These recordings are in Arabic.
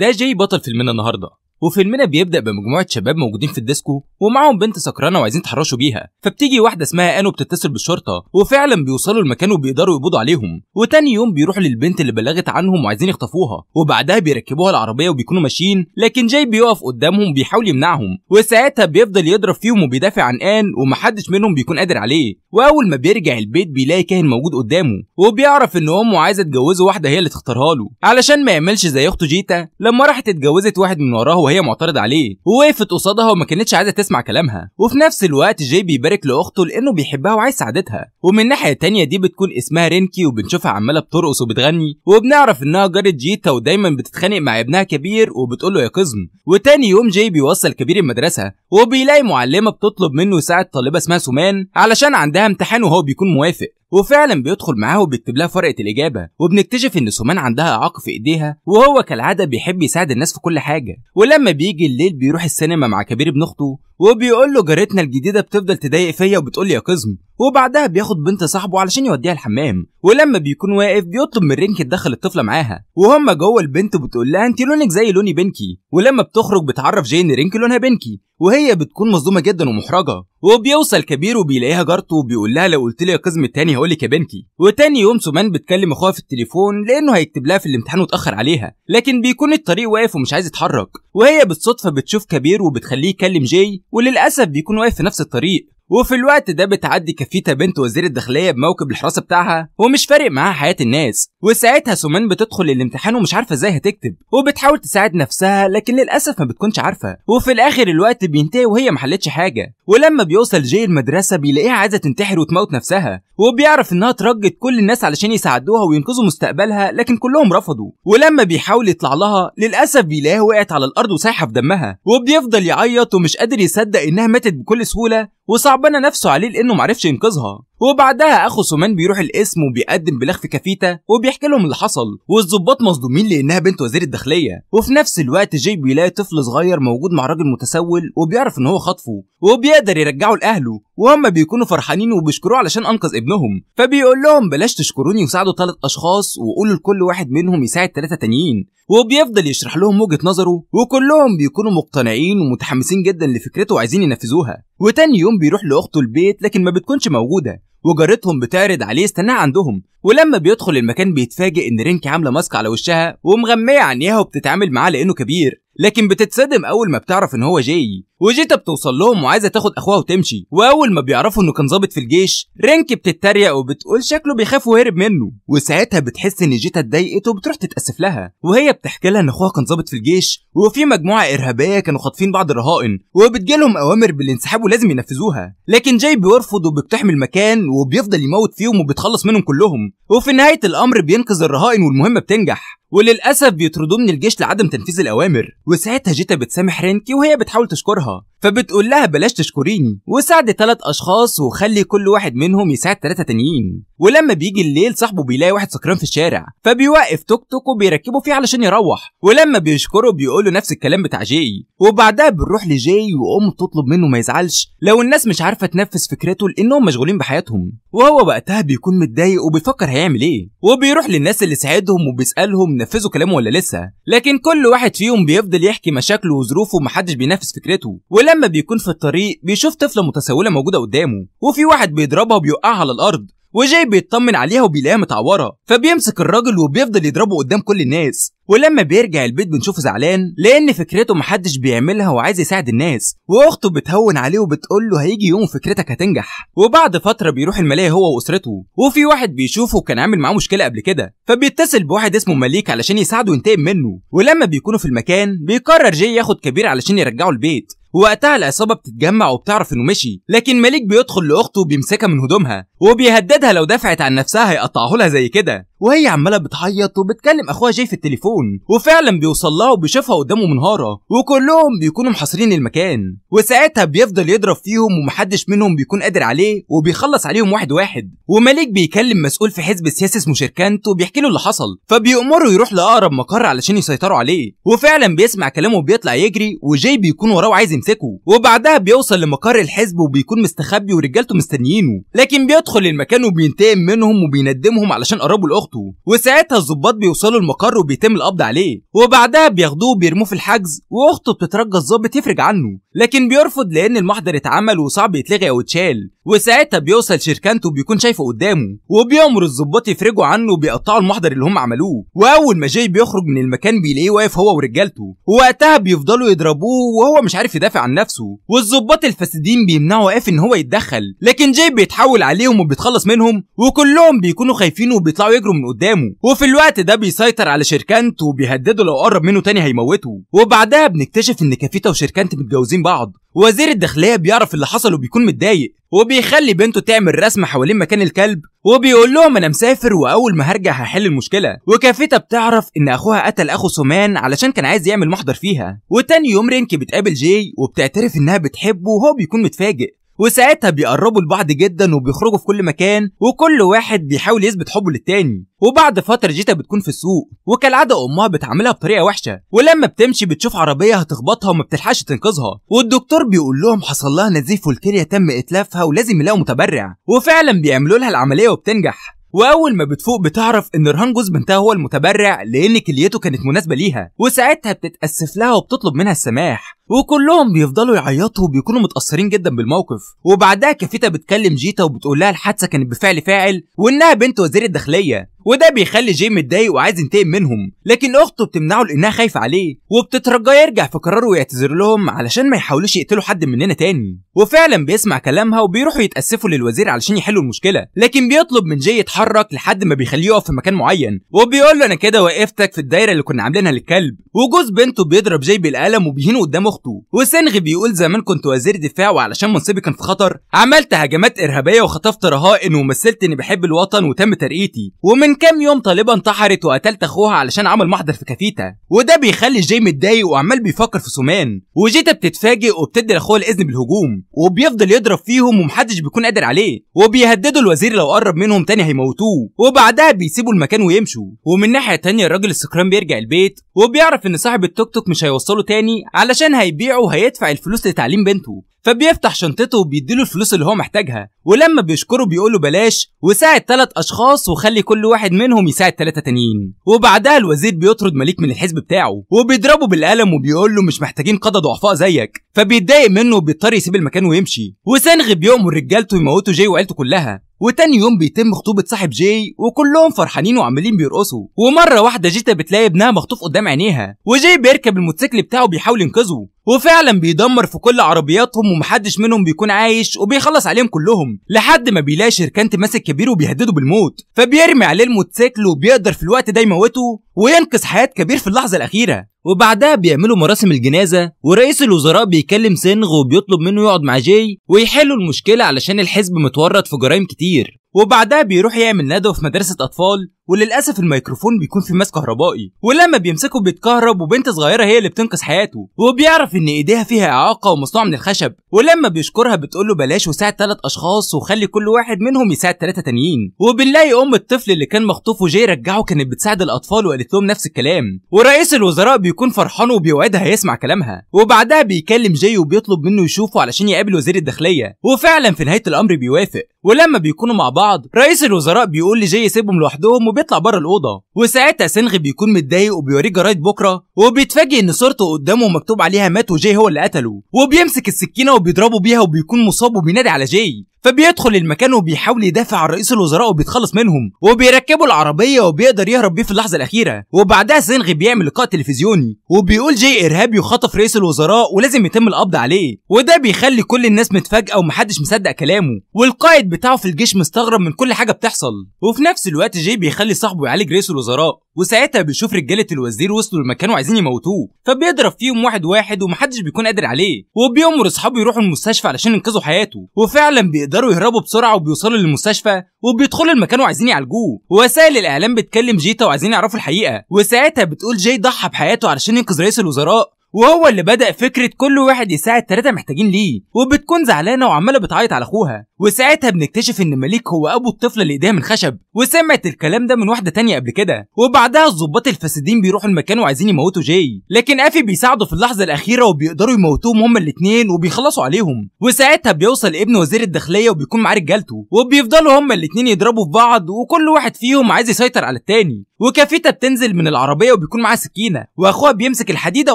ده جاي بطل فيلمنا النهارده وفيلمنا بيبدا بمجموعه شباب موجودين في الديسكو ومعاهم بنت سكرانه وعايزين يتحرشوا بيها فبتيجي واحده اسمها انو بتتصل بالشرطه وفعلا بيوصلوا المكان وبيقدروا يقبضوا عليهم وتاني يوم بيروحوا للبنت اللي بلغت عنهم وعايزين يخطفوها وبعدها بيركبوها العربيه وبيكونوا ماشيين لكن جاي بيقف قدامهم بيحاول يمنعهم وساعتها بيفضل يضرب فيهم وبيدافع عن ان ومحدش منهم بيكون قادر عليه واول ما بيرجع البيت بيلاقي كاهن موجود قدامه وبيعرف ان امه عايزه تجوزه واحده هي اللي تختارها له علشان ما يعملش زي اخته جيتا لما راحت اتجوزت واحد من وراها وهي معترض عليه ووقفت قصادها وما كانتش عايزه تسمع كلامها وفي نفس الوقت جاي بيبارك لاخته لانه بيحبها وعايز سعادتها ومن الناحيه التانية دي بتكون اسمها رينكي وبنشوفها عماله بترقص وبتغني وبنعرف انها جارت جيتا ودايما بتتخانق مع ابنها كبير وبتقول له يا قزم وتاني يوم جاي بيوصل كبير المدرسه وبيلاقي معلمة بتطلب منه يساعد طالبة اسمها سومان علشان عندها امتحان وهو بيكون موافق وفعلا بيدخل معاها وبيكتب لها ورقة الإجابة وبنكتشف إن سومان عندها إعاقة في إيديها وهو كالعادة بيحب يساعد الناس في كل حاجة ولما بيجي الليل بيروح السينما مع كبير ابن أخته وبيقول له جارتنا الجديدة بتفضل تضايق فيا وبتقول لي يا قزم وبعدها بياخد بنت صاحبه علشان يوديها الحمام ولما بيكون واقف بيطلب من رينكي تدخل الطفله معاها وهم جوه البنت بتقول لها انت لونك زي لوني بنكي ولما بتخرج بتعرف جين رينكي لونها بنكي وهي بتكون مصدومه جدا ومحرجه وبيوصل كبير وبيلاقيها جارته وبيقول لها لو قلت لي يا قزم التاني هقول لك يا بنكي وتاني يوم سومان بتكلم اخوها في التليفون لانه هيكتب لها في الامتحان واتاخر عليها لكن بيكون الطريق واقف ومش عايز يتحرك وهي بالصدفه بتشوف كبير وبتخليه يكلم جاي وللاسف بيكون واقف في نفس الطريق وفي الوقت ده بتعدي كفيتا بنت وزير الداخليه بموكب الحراسه بتاعها ومش فارق معاها حياه الناس وساعتها سومان بتدخل الامتحان ومش عارفه ازاي هتكتب وبتحاول تساعد نفسها لكن للاسف ما بتكونش عارفه وفي الاخر الوقت بينتهي وهي ما حلتش حاجه ولما بيوصل جاي المدرسه بيلاقيها عايزه تنتحر وتموت نفسها وبيعرف انها ترجت كل الناس علشان يساعدوها وينقذوا مستقبلها لكن كلهم رفضوا ولما بيحاول يطلع لها للاسف بيلاقيها وقعت على الارض وسايحه في دمها وبيفضل يعيط ومش قادر يصدق انها ماتت بكل سهوله وصعبنا نفسه عليه لانه معرفش ينقذها وبعدها اخو سومان بيروح القسم وبيقدم بلغ في كافيتا وبيحكي لهم اللي حصل والظباط مصدومين لانها بنت وزير الداخليه وفي نفس الوقت جاي بيلاقي طفل صغير موجود مع راجل متسول وبيعرف ان هو خطفه وبيقدر يرجعه لاهله وهم بيكونوا فرحانين وبيشكروه علشان انقذ ابنهم فبيقول لهم بلاش تشكروني وساعدوا ثلاث اشخاص وقولوا لكل واحد منهم يساعد ثلاثه تانيين وبيفضل يشرح لهم وجهه نظره وكلهم بيكونوا مقتنعين ومتحمسين جدا لفكرته وعايزين ينفذوها وتاني يوم بيروح لاخته البيت لكن ما بتكونش موجوده وجارتهم بتعرض عليه استناه عندهم ولما بيدخل المكان بيتفاجئ ان رينكي عامله ماسك على وشها ومغميه عينيها وبتتعامل معاه لانه كبير لكن بتتصدم اول ما بتعرف ان هو جاي وجيتا بتوصل لهم وعايزه تاخد اخوها وتمشي واول ما بيعرفوا انه كان ظابط في الجيش رينك بتتريق وبتقول شكله بيخاف وهرب منه وساعتها بتحس ان جيتا اتضايقت وبتروح تتاسف لها وهي بتحكي لها ان اخوها كان ظابط في الجيش وفي مجموعه ارهابيه كانوا خاطفين بعض الرهائن وبتجيلهم اوامر بالانسحاب ولازم ينفذوها لكن جاي بيرفض وبتحمي المكان وبيفضل يموت فيهم وبتخلص منهم كلهم وفي نهايه الامر بينقذ الرهائن والمهمه بتنجح وللاسف بيطردوه من الجيش لعدم تنفيذ الاوامر وساعتها جيتا بتسامح رينكي وهي بتحاول تشكرها فبتقول لها بلاش تشكريني وساعد تلات اشخاص وخلي كل واحد منهم يساعد تلاتة تانيين ولما بيجي الليل صاحبه بيلاقي واحد سكران في الشارع فبيوقف توك توك وبيركبه فيه علشان يروح ولما بيشكره بيقول له نفس الكلام بتاع جاي وبعدها بنروح لجاي وام تطلب منه ما يزعلش لو الناس مش عارفه تنفذ فكرته لانهم مشغولين بحياتهم وهو وقتها بيكون متضايق وبيفكر هيعمل ايه وبيروح للناس اللي ساعدهم وبيسالهم نفذوا كلامه ولا لسه لكن كل واحد فيهم بيفضل يحكي مشاكله وظروفه ومحدش بينفذ فكرته ولما بيكون في الطريق بيشوف طفله متسولة موجودة قدامه وفي واحد بيضربها وبيوقعها على الأرض وجاي بيطمن عليها وبيلاقيها متعوره فبيمسك الراجل وبيفضل يضربه قدام كل الناس ولما بيرجع البيت بنشوفه زعلان لان فكرته محدش بيعملها وعايز يساعد الناس واخته بتهون عليه وبتقول له هيجي يوم فكرتك هتنجح وبعد فتره بيروح الملاهي هو واسرته وفي واحد بيشوفه كان عامل معاه مشكله قبل كده فبيتصل بواحد اسمه مليك علشان يساعده ينتقم منه ولما بيكونوا في المكان بيقرر جاي ياخد كبير علشان يرجعه البيت وقتها العصابه بتتجمع وبتعرف انه مشي لكن مليك بيدخل لاخته وبيمسكها من هدومها وبيهددها لو دفعت عن نفسها هيقطعه لها زي كده وهي عماله بتعيط وبتكلم اخوها جاي في التليفون وفعلا بيوصل لها وبيشوفها قدامه منهاره وكلهم بيكونوا محاصرين المكان وساعتها بيفضل يضرب فيهم ومحدش منهم بيكون قادر عليه وبيخلص عليهم واحد واحد ومليك بيكلم مسؤول في حزب سياسي اسمه شركانت وبيحكي له اللي حصل فبيأمره يروح لاقرب مقر علشان يسيطروا عليه وفعلا بيسمع كلامه وبيطلع يجري وجاي بيكون وراه عايز يمسكه وبعدها بيوصل لمقر الحزب وبيكون مستخبي ورجالته مستنيينه لكن بيدخل المكان وبينتقم منهم وبيندمهم علشان قربوا الاخت اخته وساعتها الظباط بيوصلوا المقر وبيتم القبض عليه وبعدها بياخدوه وبيرموه في الحجز واخته بتترجى الظابط يفرج عنه لكن بيرفض لان المحضر اتعمل وصعب يتلغي او يتشال وساعتها بيوصل شركانته وبيكون شايفه قدامه وبيأمر الظباط يفرجوا عنه وبيقطعوا المحضر اللي هم عملوه واول ما جاي بيخرج من المكان بيلاقيه واقف هو ورجالته ووقتها بيفضلوا يضربوه وهو مش عارف يدافع عن نفسه والظباط الفاسدين بيمنعوا واقف ان هو يتدخل لكن جاي بيتحول عليهم وبيتخلص منهم وكلهم بيكونوا خايفين وبيطلعوا يجروا من قدامه وفي الوقت ده بيسيطر على شركانت وبيهدده لو قرب منه تاني هيموته وبعدها بنكتشف ان كافيتا وشركانت متجوزين بعض وزير الداخليه بيعرف اللي حصل وبيكون متضايق وبيخلي بنته تعمل رسم حوالين مكان الكلب وبيقول لهم انا مسافر واول ما هرجع هحل المشكله وكافيتا بتعرف ان اخوها قتل اخو سومان علشان كان عايز يعمل محضر فيها وتاني يوم رينكي بتقابل جاي وبتعترف انها بتحبه وهو بيكون متفاجئ وساعتها بيقربوا لبعض جدا وبيخرجوا في كل مكان وكل واحد بيحاول يثبت حبه للتاني وبعد فترة جيتا بتكون في السوق وكالعادة أمها بتعاملها بطريقة وحشة ولما بتمشي بتشوف عربية هتخبطها وما بتلحقش تنقذها والدكتور بيقول لهم حصل لها نزيف والكلية تم إتلافها ولازم يلاقوا متبرع وفعلا بيعملوا لها العملية وبتنجح واول ما بتفوق بتعرف ان رهان جوز بنتها هو المتبرع لان كليته كانت مناسبه ليها وساعتها بتتاسف لها وبتطلب منها السماح وكلهم بيفضلوا يعيطوا وبيكونوا متاثرين جدا بالموقف وبعدها كافيتا بتكلم جيتا وبتقول لها الحادثه كانت بفعل فاعل وانها بنت وزير الداخليه وده بيخلي جي متضايق وعايز ينتقم منهم لكن اخته بتمنعه لانها خايفه عليه وبتترجاه يرجع في قراره ويعتذر لهم علشان ما يحاولوش يقتلوا حد مننا تاني وفعلا بيسمع كلامها وبيروحوا يتاسفوا للوزير علشان يحلوا المشكله لكن بيطلب من جي يتحرك لحد ما بيخليه يقف في مكان معين وبيقول له انا كده وقفتك في الدايره اللي كنا عاملينها للكلب وجوز بنته بيضرب جي بالقلم وبيهينه قدام أخته وسنغ بيقول زمان كنت وزير دفاع وعلشان منصبي كان في خطر عملت هجمات إرهابية وخطفت رهائن ومثلت إني بحب الوطن وتم ترقيتي ومن كام يوم طالبة انتحرت وقتلت أخوها علشان عمل محضر في كافيتا وده بيخلي جاي متضايق وعمال بيفكر في سومان وجيتا بتتفاجئ وبتدي لأخوها الإذن بالهجوم وبيفضل يضرب فيهم ومحدش بيكون قادر عليه وبيهددوا الوزير لو قرب منهم تاني هيموتوه وبعدها بيسيبوا المكان ويمشوا ومن ناحية تانية الراجل السكران بيرجع البيت وبيعرف إن صاحب التوك توك مش هيوصله تاني علشان هي هيبيعه وهيدفع الفلوس لتعليم بنته فبيفتح شنطته وبيديله الفلوس اللي هو محتاجها ولما بيشكره بيقوله بلاش وساعد ثلاث اشخاص وخلي كل واحد منهم يساعد ثلاثه تانيين وبعدها الوزير بيطرد مليك من الحزب بتاعه وبيضربه بالقلم وبيقول له مش محتاجين قضى ضعفاء زيك فبيتضايق منه وبيضطر يسيب المكان ويمشي وسنغ بيؤمر رجالته يموتوا جاي وعيلته كلها وتاني يوم بيتم خطوبة صاحب جاي وكلهم فرحانين وعمالين بيرقصوا ومرة واحدة جيتا بتلاقي ابنها مخطوف قدام عينيها وجاي بيركب الموتوسيكل بتاعه بيحاول ينقذه وفعلا بيدمر في كل عربياتهم ومحدش منهم بيكون عايش وبيخلص عليهم كلهم لحد ما بيلاقي شركنت ماسك كبير وبيهدده بالموت فبيرمي عليه الموتوسيكل وبيقدر في الوقت ده يموته وينقذ حياة كبير في اللحظة الأخيرة وبعدها بيعملوا مراسم الجنازة ورئيس الوزراء بيكلم سنغ وبيطلب منه يقعد مع جاي ويحلوا المشكلة علشان الحزب متورط في جرائم كتير وبعدها بيروح يعمل ندوة في مدرسة أطفال وللاسف الميكروفون بيكون في ماس كهربائي ولما بيمسكه بيتكهرب وبنت صغيره هي اللي بتنقذ حياته وبيعرف ان ايديها فيها اعاقه ومصنوعه من الخشب ولما بيشكرها بتقول له بلاش وساعد ثلاث اشخاص وخلي كل واحد منهم يساعد ثلاثه تانيين وبنلاقي ام الطفل اللي كان مخطوفه جاي رجعه كانت بتساعد الاطفال وقالت لهم نفس الكلام ورئيس الوزراء بيكون فرحان وبيوعدها هيسمع كلامها وبعدها بيكلم جاي وبيطلب منه يشوفه علشان يقابل وزير الداخليه وفعلا في نهايه الامر بيوافق ولما بيكونوا مع بعض رئيس الوزراء بيقول لجاي سيبهم لوحدهم وبيطلع بره الاوضه وساعتها سنغ بيكون متضايق وبيوريه جرايد بكره وبيتفاجئ ان صورته قدامه مكتوب عليها مات وجاي هو اللي قتله وبيمسك السكينه وبيضربه بيها وبيكون مصاب وبينادي على جاي فبيدخل المكان وبيحاول يدافع عن رئيس الوزراء وبيتخلص منهم وبيركبوا العربيه وبيقدر يهرب بيه في اللحظه الاخيره وبعدها زنغ بيعمل لقاء تلفزيوني وبيقول جاي ارهابي وخطف رئيس الوزراء ولازم يتم القبض عليه وده بيخلي كل الناس متفاجئه ومحدش مصدق كلامه والقائد بتاعه في الجيش مستغرب من كل حاجه بتحصل وفي نفس الوقت جاي بيخلي صاحبه يعالج رئيس الوزراء وساعتها بيشوف رجاله الوزير وصلوا لمكانه عايزين يموتوه فبيضرب فيهم واحد واحد ومحدش بيكون قادر عليه وبيأمر اصحابه يروحوا المستشفى علشان ينقذوا حياته وفعلا بيقدروا يهربوا بسرعه وبيوصلوا للمستشفى وبيدخلوا المكان وعايزين يعالجوه ووسائل الاعلام بتكلم جيتا وعايزين يعرفوا الحقيقه وساعتها بتقول جاي ضحى بحياته علشان ينقذ رئيس الوزراء وهو اللي بدأ فكرة كل واحد يساعد تلاتة محتاجين ليه وبتكون زعلانة وعمالة بتعيط على أخوها وساعتها بنكتشف إن مليك هو أبو الطفلة اللي إيديها من خشب وسمعت الكلام ده من واحدة تانية قبل كده وبعدها الظباط الفاسدين بيروحوا المكان وعايزين يموتوا جاي لكن أفي بيساعده في اللحظة الأخيرة وبيقدروا يموتوهم هما الاتنين وبيخلصوا عليهم وساعتها بيوصل ابن وزير الداخلية وبيكون معاه رجالته وبيفضلوا هما الاتنين يضربوا في بعض وكل واحد فيهم عايز يسيطر على التاني وكافيتا بتنزل من العربيه وبيكون معاها سكينه واخوها بيمسك الحديده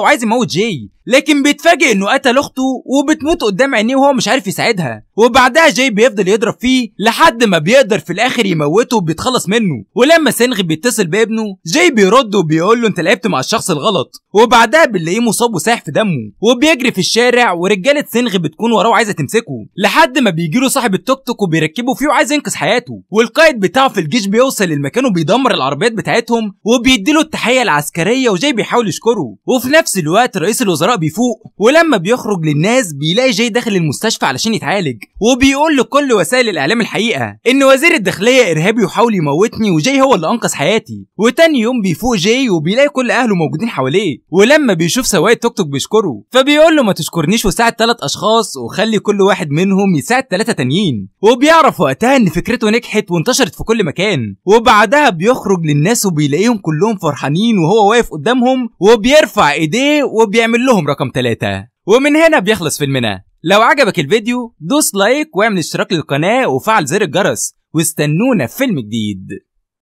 وعايز يموت جاي لكن بيتفاجئ انه قتل اخته وبتموت قدام عينيه وهو مش عارف يساعدها وبعدها جاي بيفضل يضرب فيه لحد ما بيقدر في الاخر يموته وبيتخلص منه ولما سنغ بيتصل بابنه جاي بيرد وبيقول له انت لعبت مع الشخص الغلط وبعدها بنلاقيه مصاب وساح في دمه وبيجري في الشارع ورجاله سنغ بتكون وراه وعايزه تمسكه لحد ما بيجي له صاحب التوك توك وبيركبه فيه وعايز ينقذ حياته والقائد بتاعه في الجيش بيوصل للمكان وبيدمر العربيات بتاعته بتاعتهم وبيديله التحيه العسكريه وجاي بيحاول يشكره وفي نفس الوقت رئيس الوزراء بيفوق ولما بيخرج للناس بيلاقي جاي داخل المستشفى علشان يتعالج وبيقول لكل وسائل الاعلام الحقيقه ان وزير الداخليه ارهابي وحاول يموتني وجاي هو اللي انقذ حياتي وتاني يوم بيفوق جاي وبيلاقي كل اهله موجودين حواليه ولما بيشوف سواق توك توك بيشكره فبيقول له ما تشكرنيش وساعد ثلاث اشخاص وخلي كل واحد منهم يساعد ثلاثه تانيين وبيعرف وقتها ان فكرته نجحت وانتشرت في كل مكان وبعدها بيخرج للناس الناس وبيلاقيهم كلهم فرحانين وهو واقف قدامهم وبيرفع ايديه وبيعمل لهم رقم ثلاثة ومن هنا بيخلص فيلمنا لو عجبك الفيديو دوس لايك واعمل اشتراك للقناة وفعل زر الجرس واستنونا في فيلم جديد